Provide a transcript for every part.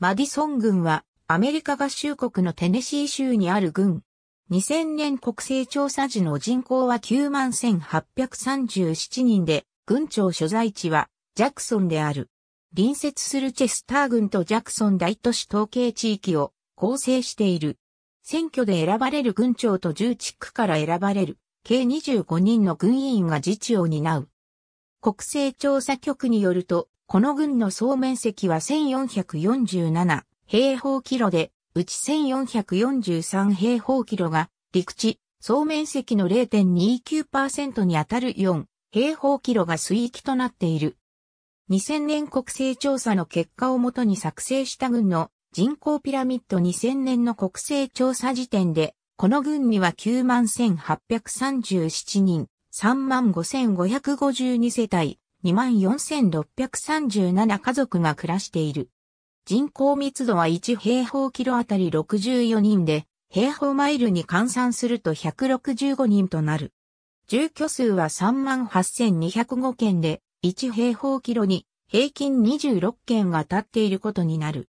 マディソン軍はアメリカ合衆国のテネシー州にある軍。2000年国勢調査時の人口は91,837人で、軍庁所在地はジャクソンである。隣接するチェスター軍とジャクソン大都市統計地域を構成している。選挙で選ばれる軍長と10地区から選ばれる計25人の軍員が自治を担う。国勢調査局によると、この軍の総面積は1447平方キロで、うち1443平方キロが陸地、総面積の0.29%にあたる4平方キロが水域となっている。2000年国勢調査の結果をもとに作成した軍の人口ピラミッド2000年の国勢調査時点で、この軍には91,837人、35,552世帯、24,637家族が暮らしている。人口密度は1平方キロあたり64人で、平方マイルに換算すると165人となる。住居数は38,205件で、1平方キロに平均26件が立っていることになる。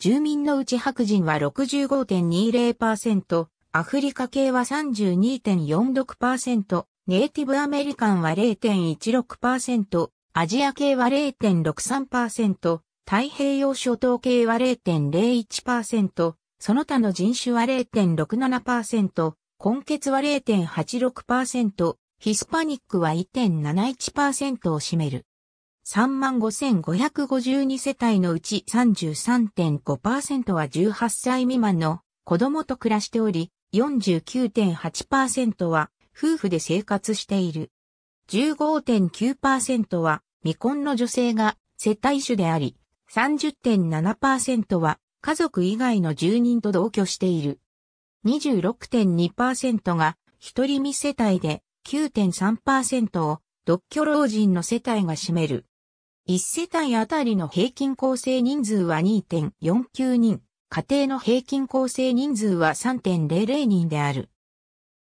住民のうち白人は65.20%、アフリカ系は32.46%、ネイティブアメリカンは0.16%、アジア系は0.63%、太平洋諸島系は0.01%、その他の人種は0.67%、根血は0.86%、ヒスパニックは1.71%を占める。35,552世帯のうち33.5%は18歳未満の子供と暮らしており、49.8%は夫婦で生活している。15.9%は未婚の女性が世帯主であり、30.7%は家族以外の住人と同居している。26.2%が一人未世帯で9.3%を独居老人の世帯が占める。1世帯あたりの平均構成人数は2.49人、家庭の平均構成人数は3.00人である。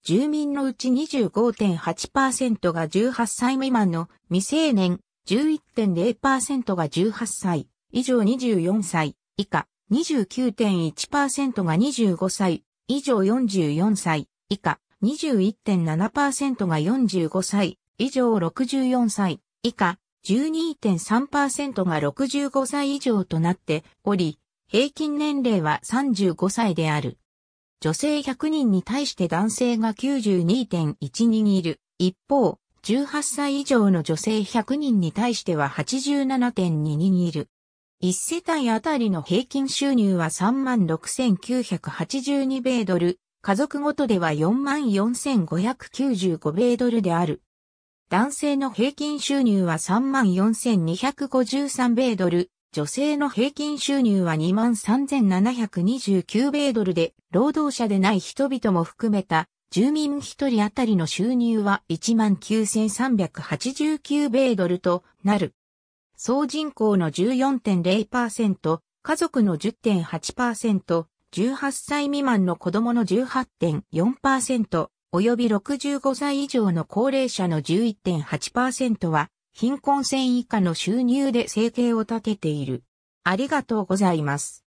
住民のうち25.8%が18歳未満の未成年、11.0%が18歳、以上24歳、以下、29.1%が25歳、以上44歳、以下、21.7%が45歳、以上64歳、以下、12.3%が65歳以上となっており、平均年齢は35歳である。女性100人に対して男性が92.1人いる。一方、18歳以上の女性100人に対しては87.2人いる。1世帯あたりの平均収入は36,982米ドル、家族ごとでは44,595米ドルである。男性の平均収入は34,253米ドル、女性の平均収入は23,729米ドルで、労働者でない人々も含めた、住民一人当たりの収入は19,389米ドルとなる。総人口の14.0%、家族の10.8%、18歳未満の子供の18.4%、及び65歳以上の高齢者の11.8%は、貧困線以下の収入で生計を立てている。ありがとうございます。